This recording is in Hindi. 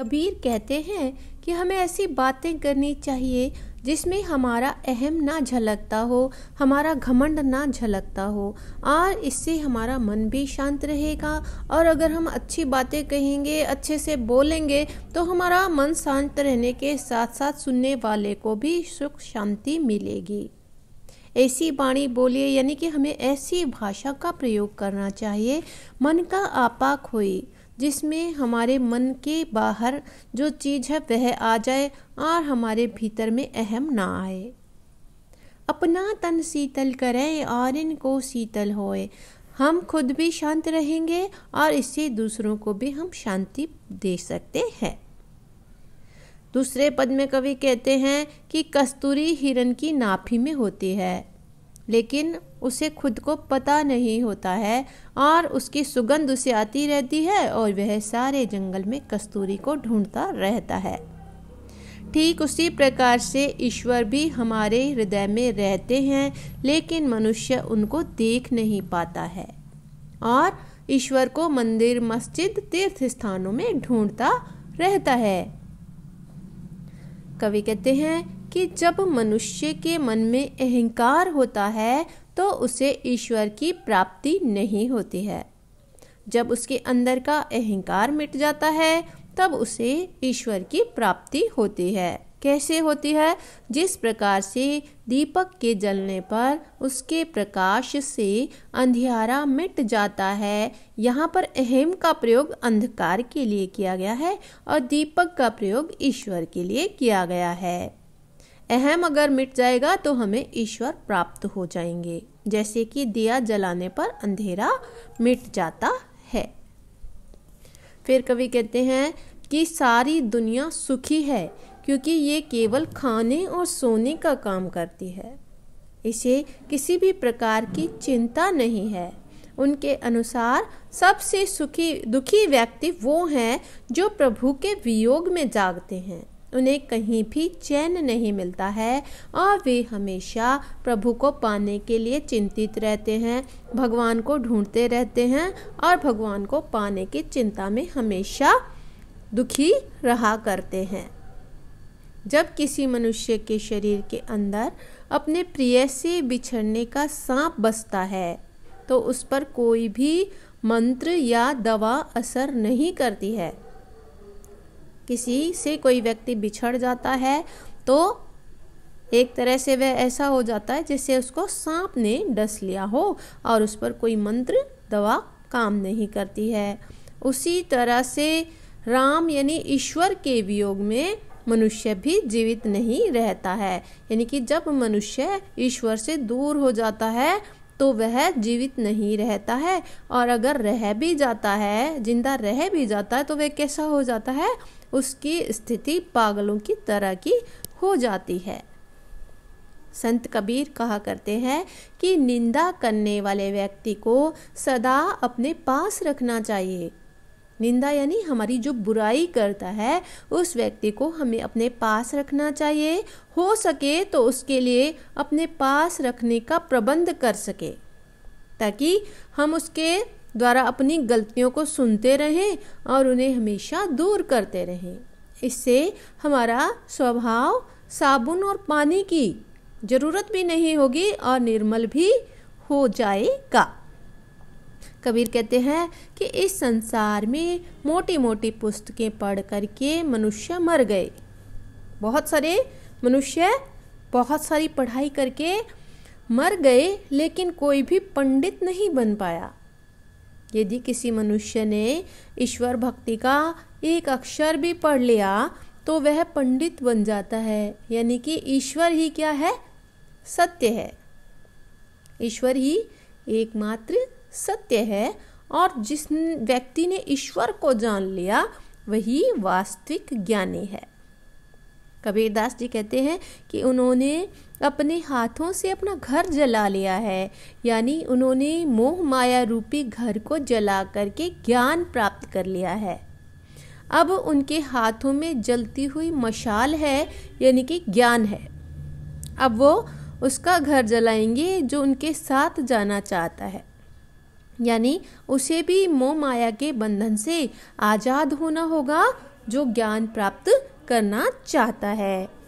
कबीर कहते हैं कि हमें ऐसी बातें करनी चाहिए जिसमें हमारा अहम ना झलकता हो हमारा घमंड ना झलकता हो और इससे हमारा मन भी शांत रहेगा और अगर हम अच्छी बातें कहेंगे अच्छे से बोलेंगे तो हमारा मन शांत रहने के साथ साथ सुनने वाले को भी सुख शांति मिलेगी ऐसी बाणी बोलिए यानी कि हमें ऐसी भाषा का प्रयोग करना चाहिए मन का आपा खोई जिसमें हमारे मन के बाहर जो चीज़ है वह आ जाए और हमारे भीतर में अहम ना आए अपना तन शीतल करें और इनको शीतल होए हम खुद भी शांत रहेंगे और इससे दूसरों को भी हम शांति दे सकते हैं दूसरे पद में कवि कहते हैं कि कस्तूरी हिरण की नाफी में होती है लेकिन उसे खुद को पता नहीं होता है और उसकी सुगंध उसे आती रहती है और वह सारे जंगल में कस्तूरी को ढूंढता रहता है ठीक उसी प्रकार से ईश्वर भी हमारे हृदय में रहते हैं लेकिन मनुष्य उनको देख नहीं पाता है और ईश्वर को मंदिर मस्जिद तीर्थ स्थानों में ढूंढता रहता है कवि कहते हैं कि जब मनुष्य के मन में अहंकार होता है तो उसे ईश्वर की प्राप्ति नहीं होती है जब उसके अंदर का अहंकार मिट जाता है तब उसे ईश्वर की प्राप्ति होती है कैसे होती है जिस प्रकार से दीपक के जलने पर उसके प्रकाश से अंधियारा मिट जाता है यहाँ पर अहम का प्रयोग अंधकार के लिए किया गया है और दीपक का प्रयोग ईश्वर के लिए किया गया है अहम अगर मिट जाएगा तो हमें ईश्वर प्राप्त हो जाएंगे जैसे कि दिया जलाने पर अंधेरा मिट जाता है फिर कवि कहते हैं कि सारी दुनिया सुखी है क्योंकि ये केवल खाने और सोने का काम करती है इसे किसी भी प्रकार की चिंता नहीं है उनके अनुसार सबसे सुखी दुखी व्यक्ति वो हैं जो प्रभु के वियोग में जागते हैं उन्हें कहीं भी चैन नहीं मिलता है और वे हमेशा प्रभु को पाने के लिए चिंतित रहते हैं भगवान को ढूंढते रहते हैं और भगवान को पाने की चिंता में हमेशा दुखी रहा करते हैं जब किसी मनुष्य के शरीर के अंदर अपने प्रिय से बिछड़ने का सांप बसता है तो उस पर कोई भी मंत्र या दवा असर नहीं करती है किसी से कोई व्यक्ति बिछड़ जाता है तो एक तरह से वह ऐसा हो जाता है जैसे उसको सांप ने डस लिया हो और उस पर कोई मंत्र दवा काम नहीं करती है उसी तरह से राम यानी ईश्वर के वियोग में मनुष्य भी जीवित नहीं रहता है यानी कि जब मनुष्य ईश्वर से दूर हो जाता है तो वह जीवित नहीं रहता है और अगर रह भी जाता है जिंदा रह भी जाता है तो वह कैसा हो जाता है उसकी स्थिति पागलों की तरह की हो जाती है संत कबीर कहा करते हैं कि निंदा करने वाले व्यक्ति को सदा अपने पास रखना चाहिए निंदा यानी हमारी जो बुराई करता है उस व्यक्ति को हमें अपने पास रखना चाहिए हो सके तो उसके लिए अपने पास रखने का प्रबंध कर सके ताकि हम उसके द्वारा अपनी गलतियों को सुनते रहें और उन्हें हमेशा दूर करते रहें इससे हमारा स्वभाव साबुन और पानी की ज़रूरत भी नहीं होगी और निर्मल भी हो जाएगा कबीर कहते हैं कि इस संसार में मोटी मोटी पुस्तकें पढ़ करके मनुष्य मर गए बहुत सारे मनुष्य बहुत सारी पढ़ाई करके मर गए लेकिन कोई भी पंडित नहीं बन पाया यदि किसी मनुष्य ने ईश्वर भक्ति का एक अक्षर भी पढ़ लिया तो वह पंडित बन जाता है यानी कि ईश्वर ही क्या है सत्य है ईश्वर ही एकमात्र सत्य है और जिस व्यक्ति ने ईश्वर को जान लिया वही वास्तविक ज्ञानी है कबीरदास जी कहते हैं कि उन्होंने अपने हाथों से अपना घर जला लिया है यानी उन्होंने मोह माया रूपी घर को जला करके ज्ञान प्राप्त कर लिया है अब उनके हाथों में जलती हुई मशाल है यानी कि ज्ञान है अब वो उसका घर जलाएंगे जो उनके साथ जाना चाहता है यानी उसे भी मोह माया के बंधन से आज़ाद होना होगा जो ज्ञान प्राप्त करना चाहता है